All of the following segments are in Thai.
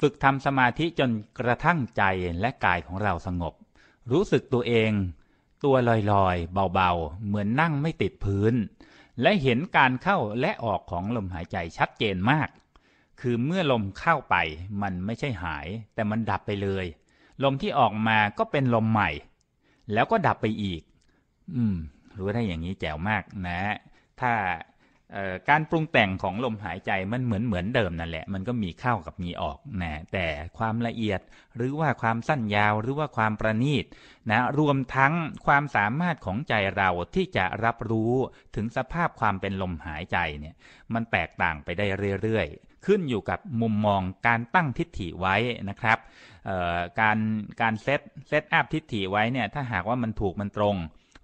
ฝึกทำสมาธิจนกระทั่งใจและกายของเราสงบ รู้สึกตัวเอง ตัวลอยๆ เบาๆ เหมือนนั่งไม่ติดพื้น และเห็นการเข้าและออกของลมหายใจชัดเจนมาก คือเมื่อลมเข้าไปมันไม่ใช่หายแต่มันดับไปเลย ลมที่ออกมาก็เป็นลมใหม่ แล้วก็ดับไปอีก อืม รู้ได้อย่างนี้แจ๋วมากนะ ถ้าการปรุงแต่งของลมหายใจมันเหมือนเหมือนเดิมนั่นแหละมันก็มีเข้ากับมีออกนะแต่ความละเอียดหรือว่าความสั้นยาวหรือว่าความประณีตนะรวมทั้งความสามารถของใจเราที่จะรับรู้ถึงสภาพความเป็นลมหายใจเนี่ยมันแตกต่างไปได้เรื่อย ๆขึ้นอยู่กับมุมมองการตั้งทิฏฐิไว้นะครับการการ เซตเซตอัพทิฏฐิไว้เนี่ยถ้าหากว่ามันถูกมันตรง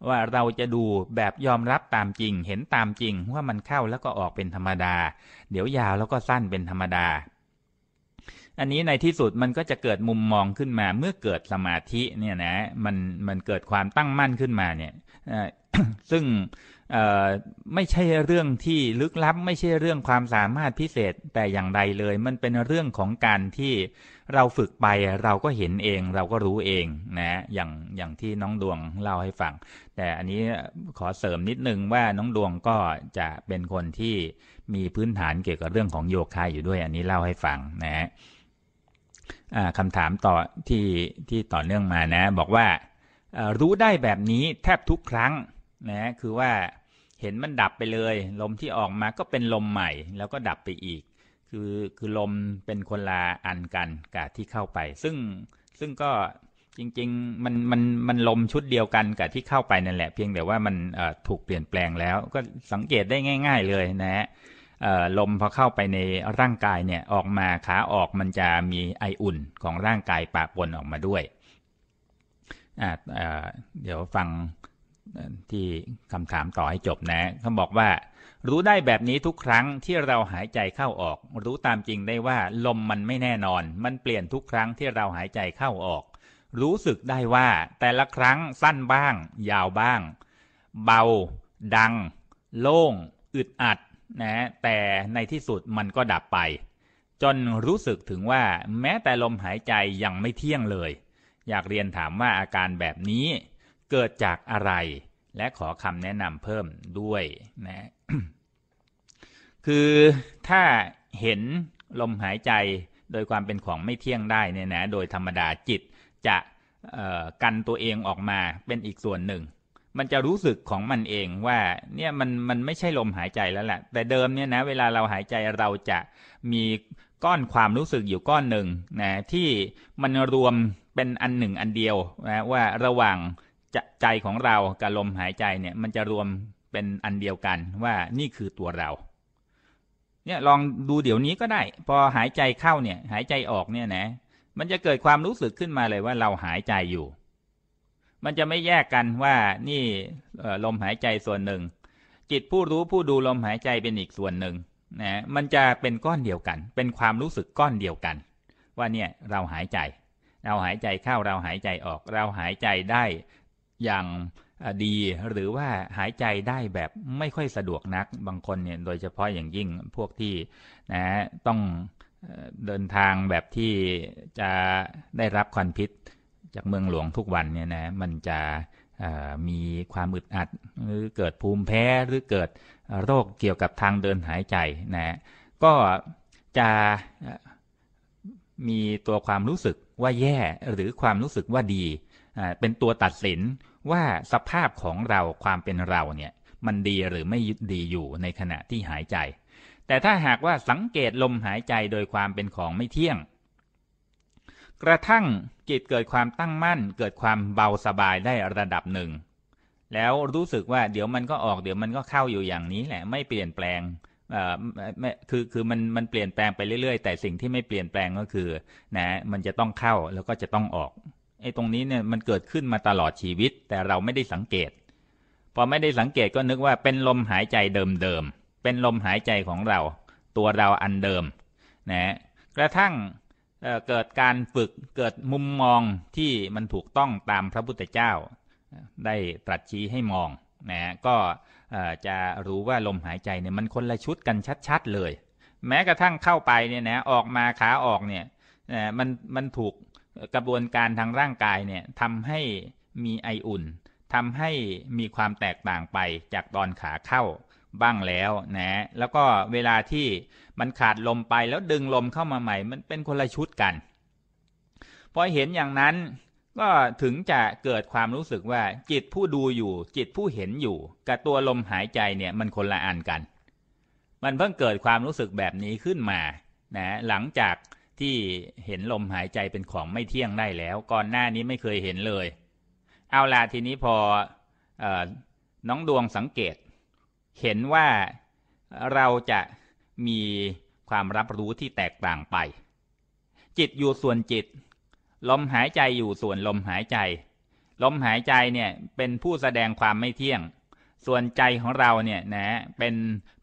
ว่าเราจะดูแบบยอมรับตามจริง เห็นตามจริงว่ามันเข้าแล้วก็ออกเป็นธรรมดา เดี๋ยวยาวแล้วก็สั้นเป็นธรรมดา อันนี้ในที่สุดมันก็จะเกิดมุมมองขึ้นมาเมื่อเกิดสมาธิเนี่ยนะมันมันเกิดความตั้งมั่นขึ้นมาเนี่ยซึ่งไม่ใช่เรื่องที่ลึกลับ ไม่ใช่เรื่องความสามารถพิเศษแต่อย่างใดเลย มันเป็นเรื่องของการที่เราฝึกไปเราก็เห็นเอง เราก็รู้เองนะอย่างอย่างที่น้องดวงเล่าให้ฟังแต่อันนี้ขอเสริมนิดนึงว่าน้องดวงก็จะเป็นคนที่มีพื้นฐานเกี่ยวกับเรื่องของโยคะอยู่ด้วย อันนี้เล่าให้ฟังนะคำถามต่อที่ที่ต่อเนื่องมานะบอกว่ารู้ได้แบบนี้แทบทุกครั้งนะคือว่าเห็นมันดับไปเลยลมที่ออกมาก็เป็นลมใหม่แล้วก็ดับไปอีก คือคือลมเป็นคนละอันกันกับที่เข้าไป ซึ่งซึ่งก็จริง ๆ มันมันมันลมชุดเดียวกัน กับที่เข้าไปนั่นแหละ เพียงแต่ว่ามันถูกเปลี่ยนแปลงแล้ว ก็สังเกตได้ง่ายๆเลยนะฮะลมพอเข้าไปในร่างกายเนี่ยออกมาขาออกมันจะมีไออุ่นของร่างกายปะปนออกมาด้วยเดี๋ยวฟังที่คำถามต่อให้จบนะเขาบอกว่า รู้ได้แบบนี้ทุกครั้งที่เราหายใจเข้าออก รู้ตามจริงได้ว่า ลมมันไม่แน่นอน มันเปลี่ยนทุกครั้งที่เราหายใจเข้าออก รู้สึกได้ว่าแต่ละครั้งสั้นบ้าง ยาวบ้าง เบา ดัง โล่ง อึดอัดนะแต่ในที่สุดมันก็ดับไป จนรู้สึกถึงว่า แม้แต่ลมหายใจยังไม่เที่ยงเลย อยากเรียนถามว่าอาการแบบนี้เกิดจากอะไร และขอคำแนะนำเพิ่มด้วย นะ คือ ถ้า เห็น ลมหายใจ โดยความเป็นของไม่เที่ยงได้เนี่ยนะ โดยธรรมดา จิต จะ กันตัวเองออกมา เป็นอีกส่วนหนึ่ง มันจะรู้สึกของมันเองว่า เนี่ย มัน มัน ไม่ใช่ลมหายใจแล้ว แหละ แต่เดิม เนี่ย นะ เวลาเราหายใจ เราจะ มี ก้อนความรู้สึกอยู่ก้อนหนึ่งนะ ที่ มันรวม เป็นอันหนึ่งอันเดียว นะ ว่า ระหว่างใจของเรากับลมหายใจเนี่ยมันจะรวมเป็นอันเดียวกันว่านี่คือตัวเรา เนี่ยลองดูเดี๋ยวนี้ก็ได้ พอหายใจเข้าเนี่ยหายใจออกเนี่ยนะมันจะเกิดความรู้สึกขึ้นมาเลยว่าเราหายใจอยู่ มันจะไม่แยกกันว่านี่ลมหายใจส่วนหนึ่ง จิตผู้รู้ผู้ดูลมหายใจเป็นอีกส่วนหนึ่งนะมันจะเป็นก้อนเดียวกัน เป็นความรู้สึกก้อนเดียวกัน ว่าเนี่ยเราหายใจ เราหายใจเข้าเราหายใจออก เราหายใจได้อย่างดีหรือว่าหายใจได้แบบไม่ค่อยสะดวกนักบางคนเนี่ยโดยเฉพาะอย่างยิ่งพวกที่นะต้องเดินทางแบบที่จะได้รับควันพิษจากเมืองหลวงทุกวันเนี่ยนะมันจะมีความอึดอัดหรือเกิดภูมิแพ้หรือเกิดโรคเกี่ยวกับทางเดินหายใจนะก็จะมีตัวความรู้สึกว่าแย่หรือความรู้สึกว่าดีเป็นตัวตัดสินว่าสภาพของเราความเป็นเราเนี่ย มันดีหรือไม่ดีอยู่ในขณะที่หายใจ แต่ถ้าหากว่าสังเกตลมหายใจโดยความเป็นของไม่เที่ยง กระทั่งจิตเกิดความตั้งมั่นเกิดความเบาสบายได้ระดับหนึ่ง แล้วรู้สึกว่าเดี๋ยวมันก็ออกเดี๋ยวมันก็เข้าอยู่อย่างนี้ แหละไม่เปลี่ยนแปลงไม่คือคือมันมันเปลี่ยนแปลงไปเรื่อยๆ แต่สิ่งที่ไม่เปลี่ยนแปลงก็คือนะมันจะต้องเข้าแล้วก็จะต้องออกไอ้ตรงนี้เนี่ยมันเกิดขึ้นมาตลอดชีวิตแต่เราไม่ได้สังเกตพอไม่ได้สังเกตก็นึกว่าเป็นลมหายใจเดิม ๆ เป็นลมหายใจของเราตัวเราอันเดิมนะกระทั่งเเกิดการฝึกเกิดมุมมองที่มันถูกต้องตามพระพุทธเจ้า ได้ตรัสชี้ให้มองนะก็จะรู้ว่าลมหายใจเนี่ยมันคนละชุดกันชัด ๆเลย แม้กระทั่งเข้าไปเนี่ยนะออกมาขาออกเนี่ยมันมันถูกกระบวนการทางร่างกายเนี่ยทำให้มีไออุ่นทำให้มีความแตกต่างไปจากตอนขาเข้าบ้างแล้วนะ แล้วก็เวลาที่มันขาดลมไปแล้วดึงลมเข้ามาใหม่ มันเป็นคนละชุดกันพอเห็นอย่างนั้นก็ถึงจะเกิดความรู้สึกว่าจิตผู้ดูอยู่จิตผู้เห็นอยู่กับตัวลมหายใจเนี่ยมันคนละอันกัน มันเพิ่งเกิดความรู้สึกแบบนี้ขึ้นมานะหลังจากที่เห็นลมหายใจเป็นของไม่เที่ยงได้แล้วก่อนหน้านี้ไม่เคยเห็นเลยเอาล่ะทีนี้พออน้องดวงสังเกต เห็นว่าเราจะมีความรับรู้ที่แตกต่างไป จิตอยู่ส่วนจิต ลมหายใจอยู่ส่วนลมหายใจ ลมหายใจเนี่ย เป็นผู้แสดงความไม่เที่ยง ส่วนใจของเราเนี่ยนะเป็น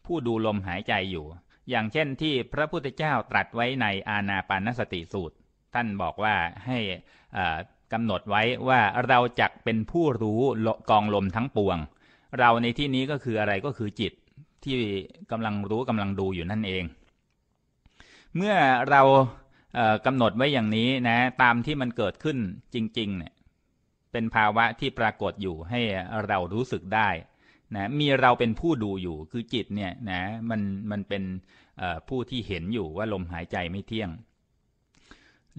ผู้ดูลมหายใจอยู่อย่างเช่นที่พระพุทธเจ้าตรัสไว้ในอาณาปานสติสูตร ท่านบอกว่าให้กำหนดไว้ว่าเราจักเป็นผู้รู้กองลมทั้งปวง เราในที่นี้ก็คืออะไรก็คือจิตที่กำลังรู้กำลังดูอยู่นั่นเอง เมื่อเรากำหนดไว้อย่างนี้นะตามที่มันเกิดขึ้นจริงๆเนี่ยเป็นภาวะที่ปรากฏอยู่ให้เรารู้สึกได้นะมีเราเป็นผู้ดูอยู่คือจิตเนี่ยนะ มันมันเป็นผู้ที่เห็นอยู่ว่าลมหายใจไม่เที่ยง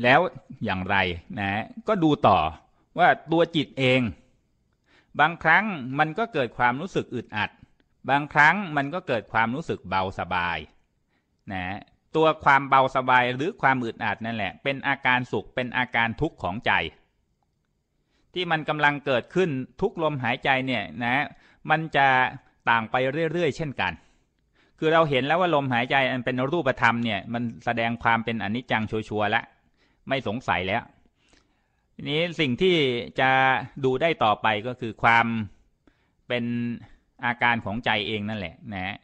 แล้วอย่างไรนะ ก็ดูต่อว่าตัวจิตเอง บางครั้งมันก็เกิดความรู้สึกอึดอัด บางครั้งมันก็เกิดความรู้สึกเบาสบาย นะ ตัวความเบาสบายหรือความอึดอัดนั่นแหละ เป็นอาการสุข เป็นอาการทุกข์ของใจ ที่มันกำลังเกิดขึ้นทุกลมหายใจเนี่ยนะมันจะต่างไปเรื่อยๆเช่นกัน คือเราเห็นแล้วว่าลมหายใจ อันเป็น รูปธรรมเนี่ยมันแสดงความเป็น อนิจจังชัวร์แล้ว ไม่สงสัยแล้ว นี้ สิ่งที่จะดูได้ต่อไปก็คือความเป็นอาการของใจเองนั่นแหละนะฮะ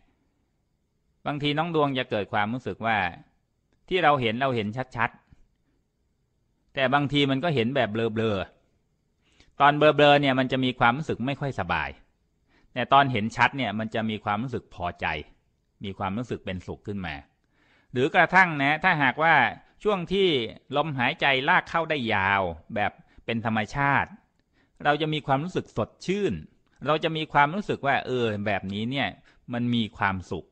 บางทีน้องดวงจะเกิดความรู้สึกว่า ที่เราเห็นเราเห็นชัดๆแต่บางทีมันก็เห็นแบบเบลอๆ ตอนเบลอๆเนี่ย มันจะมีความรู้สึกไม่ค่อยสบายแต่ตอนเห็นชัดเนี่ยมันจะมีความรู้สึกพอใจมีความรู้สึกเป็นสุขขึ้นมา หรือกระทั่งนะถ้าหากว่าช่วงที่ลมหายใจลากเข้าได้ยาวแบบเป็นธรรมชาติ เราจะมีความรู้สึกสดชื่น เราจะมีความรู้สึกว่า เออ แบบนี้เนี่ยมันมีความสุข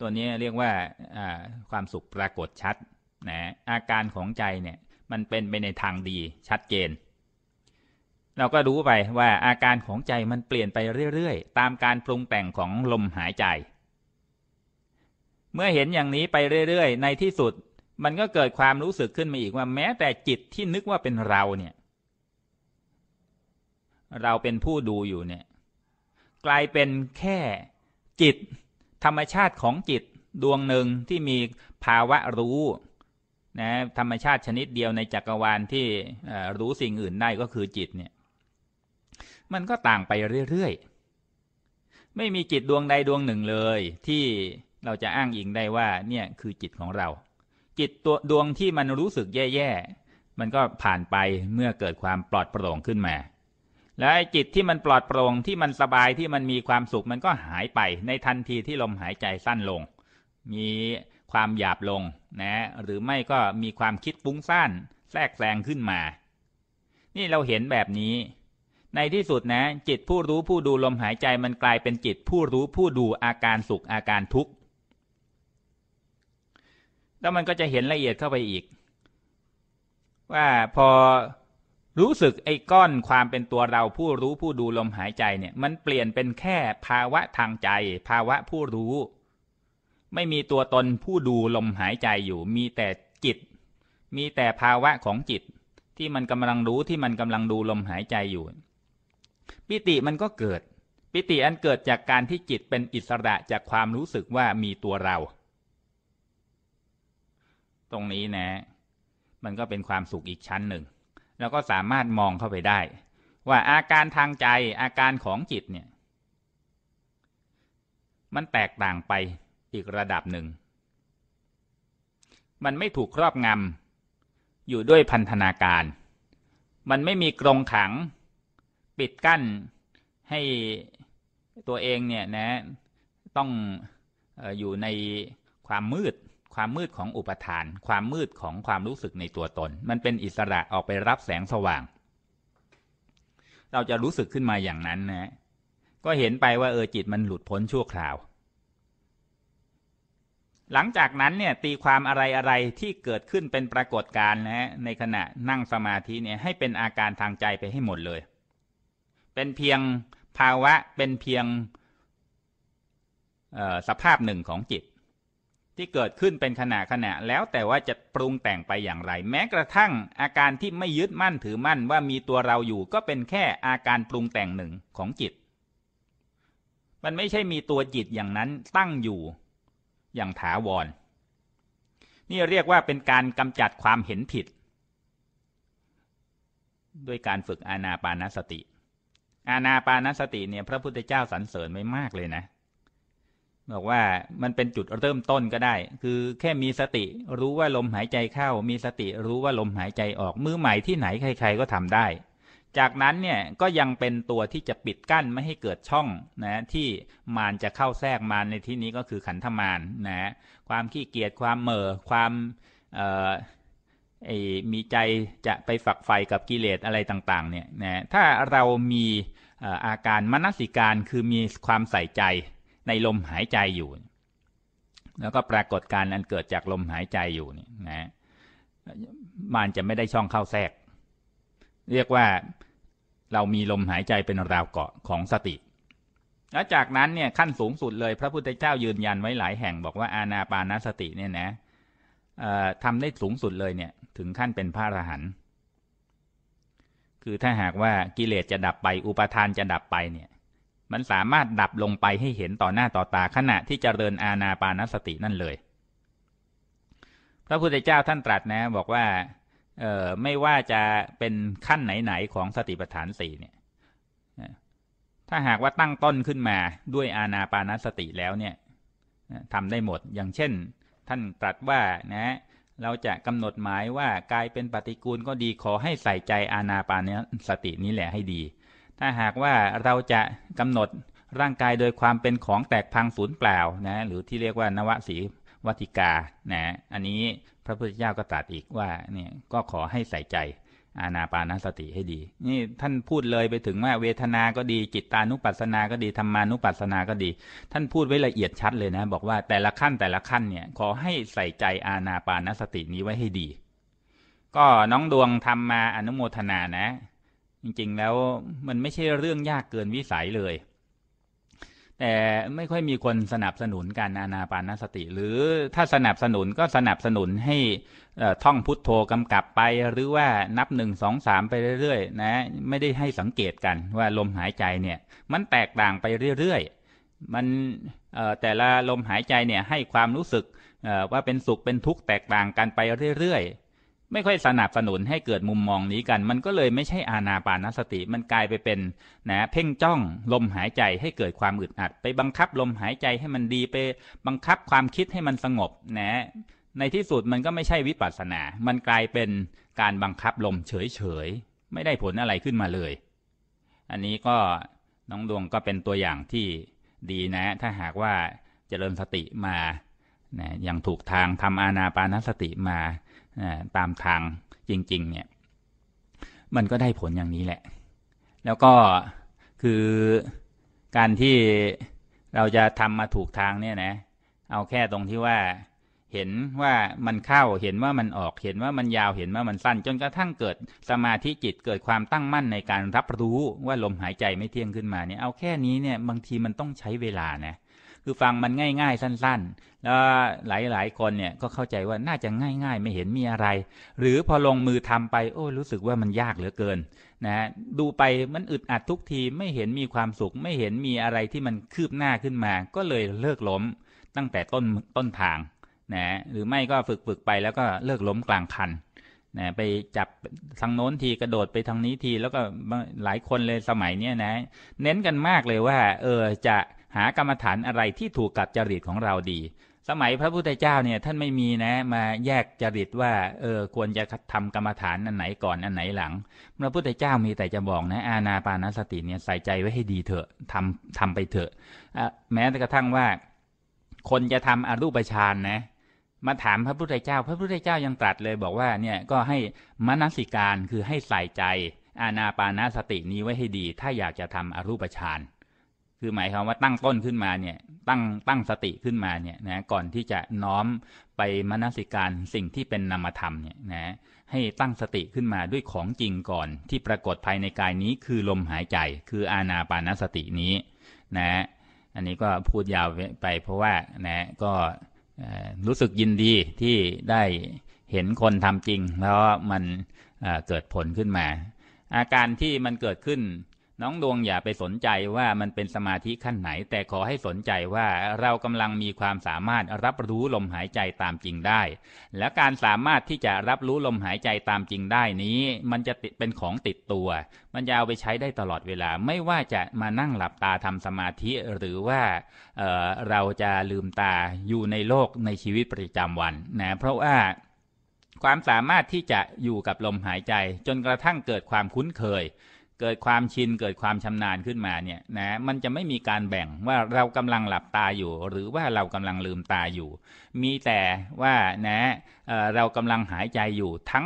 ตัวนี้เรียกว่าความสุขปรากฏชัดนะอาการของใจเนี่ยมันเป็นไปในทางดีชัดเจนเราก็รู้ไป ว่าอาการของใจมันเปลี่ยนไปเรื่อย ๆ ตามการปรุงแต่งของลมหายใจ เมื่อเห็นอย่างนี้ไปเรื่อยๆ ในที่สุด มันก็เกิดความรู้สึกขึ้นมาอีกว่าแม้แต่จิตที่นึกว่าเป็นเราเนี่ยเราเป็นผู้ดูอยู่เนี่ยกลายเป็นแค่จิต ธรรมชาติของจิตดวงหนึ่งที่มีภาวะรู้นะธรรมชาติชนิดเดียวในจักรวาลที่รู้สิ่งอื่นได้ก็คือจิตเนี่ยมันก็ต่างไปเรื่อย ๆ ไม่มีจิตดวงใดดวงหนึ่งเลย ที่เราจะอ้างอิงได้ว่าเนี่ยคือจิตของเรา จิตตัวดวงที่มันรู้สึกแย่ ๆ มันก็ผ่านไปเมื่อเกิดความปลอดโปร่งขึ้นมา แล้วจิตที่มันปลอดโปร่งที่มันสบายที่มันมีความสุขมันก็หายไปในทันทีที่ลมหายใจสั้นลง มีความหยาบลงนะ หรือไม่ก็มีความคิดฟุ้งซ่านแทรกแซงขึ้นมา นี่เราเห็นแบบนี้ในที่สุดนะ จิตผู้รู้ผู้ดูลมหายใจมันกลายเป็นจิตผู้รู้ผู้ดูอาการสุขอาการทุกข์แล้วมันก็จะเห็นละเอียดเข้าไปอีก ว่าพอรู้สึกไอ้ก้อนความเป็นตัวเราผู้รู้ผู้ดูลมหายใจเนี่ย มันเปลี่ยนเป็นแค่ภาวะทางใจ ภาวะผู้รู้ ไม่มีตัวตนผู้ดูลมหายใจอยู่ มีแต่จิตมีแต่ภาวะของจิตที่มันกำลังรู้ที่มันกำลังดูลมหายใจอยู่ปิติมันก็เกิด ปิติอันเกิดจากการที่จิตเป็นอิสระจากความรู้สึกว่ามีตัวเรา ตรงนี้นะ มันก็เป็นความสุขอีกชั้นหนึ่ง แล้วก็สามารถมองเข้าไปได้ว่าอาการทางใจอาการของจิตเนี่ย มันแตกต่างไปอีกระดับหนึ่ง มันไม่ถูกครอบงำอยู่ด้วยพันธนาการมันไม่มีกรงขังปิดกั้นให้ตัวเองเนี่ยนะต้องอยู่ในความมืดความมืดของอุปทาน ความมืดของความรู้สึกในตัวตน มันเป็นอิสระออกไปรับแสงสว่าง เราจะรู้สึกขึ้นมาอย่างนั้นนะก็เห็นไปว่าเออจิตมันหลุดพ้นชั่วคราว หลังจากนั้นเนี่ยตีความอะไรอะไรที่เกิดขึ้นเป็นปรากฏการณ์นะในขณะนั่งสมาธิเนี่ยให้เป็นอาการทางใจไปให้หมดเลยเป็นเพียงภาวะเป็นเพียงสภาพหนึ่งของจิต ที่เกิดขึ้นเป็นขณะขณะแล้วแต่ว่าจะปรุงแต่งไปอย่างไร แม้กระทั่งอาการที่ไม่ยึดมั่นถือมั่นว่ามีตัวเราอยู่ก็เป็นแค่อาการปรุงแต่งหนึ่งของจิต มันไม่ใช่มีตัวจิตอย่างนั้นตั้งอยู่อย่างถาวร นี่เรียกว่าเป็นการกำจัดความเห็นผิดด้วยการฝึกอานาปานสติอาณาปานสติ เนี่ยพระพุทธเจ้าสรรเสริญไม่มากเลยนะ บอกว่ามันเป็นจุด เริ่ม ต้นก็ได้ คือแค่มีสติ รู้ว่าลมหายใจเข้ามีสติรู้ว่าลมหายใจออก มือใหม่ที่ไหนใคร ๆ ก็ทำได้ จากนั้นเนี่ย ก็ยังเป็นตัวที่จะปิดกั้นไม่ให้เกิดช่องนะที่มารจะเข้าแทรกมารในที่นี้ก็คือขันธมารนนะความขี้เกียจความเหม่อความมีใจจะไปฝักไฟกับกิเลสอะไรต่าง ๆ เนี่ยนะถ้าเรามีอาการมนสิการคือมีความใส่ใจในลมหายใจอยู่ แล้วก็ปรากฏการอันเกิดจากลมหายใจอยู่เนี่ยนะมันจะไม่ได้ช่องเข้าแทรก เรียกว่าเรามีลมหายใจเป็นราวเกาะของสติ แล้วจากนั้นเนี่ยขั้นสูงสุดเลย พระพุทธเจ้ายืนยันไว้หลายแห่งบอกว่าอาณาปานสติเนี่ยนะทำได้สูงสุดเลย เนี่ย ถึงขั้นเป็นพระอรหันต์คือถ้าหากว่ากิเลสจะดับไปอุปทานจะดับไปเนี่ยมันสามารถดับลงไปให้เห็นต่อหน้าต่อตาขณะที่จเจริญอาณาปานสตินั่นเลย พระ พุทธเจ้าท่านตรัส นะ บอกว่าไม่ว่าจะเป็นขั้นไหนๆของสติปัฏฐานสี่เนี่ยถ้าหากว่าตั้งต้นขึ้นมาด้วยอาณาปานสติแล้วเนี่ยทำได้หมดอย่างเช่นท่านตรัสว่านะ เราจะ กำหนดหมายว่ากายเป็นปฏิกูลก็ดีขอให้ใส่ใจอาณาปานสตินี้แหละให้ดี ถ้าหากว่าเราจะ กำหนดร่างกายโดยความเป็นของแตกพังสูญเปล่านะหรือที่เรียกว่านวสีวัติกานะ อันนี้พระพุทธเจ้าก็ตรัสอีกว่าเนี่ยก็ขอให้ใส่ใจอาณาปานสติให้ดี นี่ท่านพูดเลยไปถึงว่าเวทนาก็ดีจิตตานุปัสสนาก็ดีธรรมานุปัสสนาก็ดี ท่านพูดไว้ละเอียดชัดเลยนะ บอกว่าแต่ละขั้นแต่ละขั้นเนี่ย ขอให้ใส่ใจอาณาปานสตินี้ไว้ให้ดี ก็น้องดวงทำมาอนุโมทนานะ จริงๆแล้วมันไม่ใช่เรื่องยากเกินวิสัยเลยแต่ไม่ค่อยมีคนสนับสนุนการอานาปานสติ หรือถ้าสนับสนุนก็สนับสนุนให้ท่องพุทโธกำกับไปหรือว่านับหนึ่งสองสามไปเรื่อยๆนะไม่ได้ให้สังเกตกันว่าลมหายใจเนี่ยมันแตกต่างไปเรื่อยๆ มันแต่ละลมหายใจเนี่ยให้ความรู้สึกว่าเป็นสุขเป็นทุกข์แตกต่างกันไปเรื่อยๆไม่ค่อยสนับสนุนให้เกิดมุมมองนี้กัน มันก็เลยไม่ใช่อานาปานสติ มันกลายไปเป็นนะเพ่งจ้องลมหายใจให้เกิดความอึดอัดไปบังคับลมหายใจให้มันดีไป บังคับความคิดให้มันสงบนะ ในที่สุดมันก็ไม่ใช่วิปัสสนา มันกลายเป็นการบังคับลมเฉยๆไม่ได้ผลอะไรขึ้นมาเลย อันนี้ก็น้องดวงก็เป็นตัวอย่างที่ดีนะ ถ้าหากว่าจเจริญสติมานะอย่างถูกทางทำอานาปานสติมาตามทางจริงๆเนี่ยมันก็ได้ผลอย่างนี้แหละ แล้วก็คือการที่เราจะทำมาถูกทางเนี่ยนะเอาแค่ตรงที่ว่าเห็นว่ามันเข้าเห็นว่ามันออกเห็นว่ามันยาวเห็นว่ามันสั้น จนกระทั่งเกิดสมาธิจิตเกิดความตั้งมั่นในการรับรู้ว่าลมหายใจไม่เที่ยงขึ้นมาเนี่ยเอาแค่นี้เนี่ยบางทีมันต้องใช้เวลานะเคือ ฟังมันง่าย ๆสั้นๆแล้วหลายๆ คนเนี่ยก็เข้าใจว่าน่าจะง่าย ๆ ไม่เห็นมีอะไร หรือพอลงมือ ทำ ไปโอ้รู้สึกว่ามันยากเหลือเกินนะดูไปมันอึดอัดทุกทีไม่เห็นมีความสุขไม่เห็นมีอะไรที่มันคืบหน้าขึ้นมา ก็เลยเลิกล้มตั้งแต่ต้น ต้น ทางนะหรือไม่ก็ฝึกฝึกไปแล้วก็เลิกล้มกลางคันนะไปจับทางโน้นทีกระโดดไปทางนี้ทีแล้วก็หลายคนเลยสมัยเนี้ยนะเน้นกันมากเลยว่าเออจะหากรรมฐานอะไรที่ถูกกับจริตของเราดี สมัยพระพุทธเจ้าเนี่ยท่านไม่มีนะมาแยกจริตว่าเออควรจะทำกรรมฐานอันไหนก่อนอันไหนหลัง พระพุทธเจ้ามีแต่จะบอกนะ อาณาปานสติเนี่ยใส่ใจไว้ให้ดีเถอะทำทำไปเถอะ แม้กระทั่งว่า คนจะทำอรูปฌานนะมาถามพระพุทธเจ้า พระพุทธเจ้ายังตรัสเลยบอกว่าเนี่ยก็ให้มนสิการคือให้ใส่ใจ อาณาปานสตินี้ไว้ให้ดี ถ้าอยากจะทำอรูปฌานคือ หมายความว่าตั้งต้นขึ้นมาเนี่ยตั้งตั้งสติขึ้นมาเนี่ยนะก่อนที่จะน้อมไป มนสิการสิ่งที่เป็นนามธรรมเนี่ยนะให้ตั้งสติขึ้นมาด้วยของจริงก่อนที่ปรากฏภายในกายนี้คือลมหายใจคืออาณาปานสตินี้นะอันนี้ก็พูดยาวไปเพราะว่านะ ก็รู้สึกยินดีที่ได้เห็นคนทำจริงแล้วมันเกิดผลขึ้นมา อาการที่มันเกิดขึ้นน้องดวงอย่าไปสนใจว่ามันเป็นสมาธิขั้นไหน แต่ขอให้สนใจว่าเรากำลังมีความสามารถรับรู้ลมหายใจตามจริงได้ และการสามารถที่จะรับรู้ลมหายใจตามจริงได้นี้ มันจะติดเป็นของติดตัว มันจะเอาไปใช้ได้ตลอดเวลาไม่ว่าจะมานั่งหลับตาทำสมาธิหรือว่าเเราจะลืมตาอยู่ในโลกในชีวิตประจำวันนะเพราะว่า ความสามารถที่จะอยู่กับลมหายใจจนกระทั่งเกิดความคุ้นเคยเกิดความชิน เกิดความชำนาญขึ้นมาเนี่ยนะมันจะไม่มีการแบ่งว่าเรากำลังหลับตาอยู่ หรือว่าเรากำลังลืมตาอยู่ มีแต่ว่านะเเรากำลังหายใจอยู่ทั้ง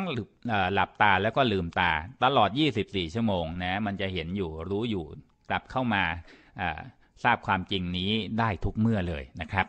หลับตาแล้วก็ลืมตา ตลอด 24 ชั่วโมงนะมันจะเห็นอยู่รู้อยู่กลับเข้ามาทราบความจริงนี้ได้ทุกเมื่อเลยนะครับ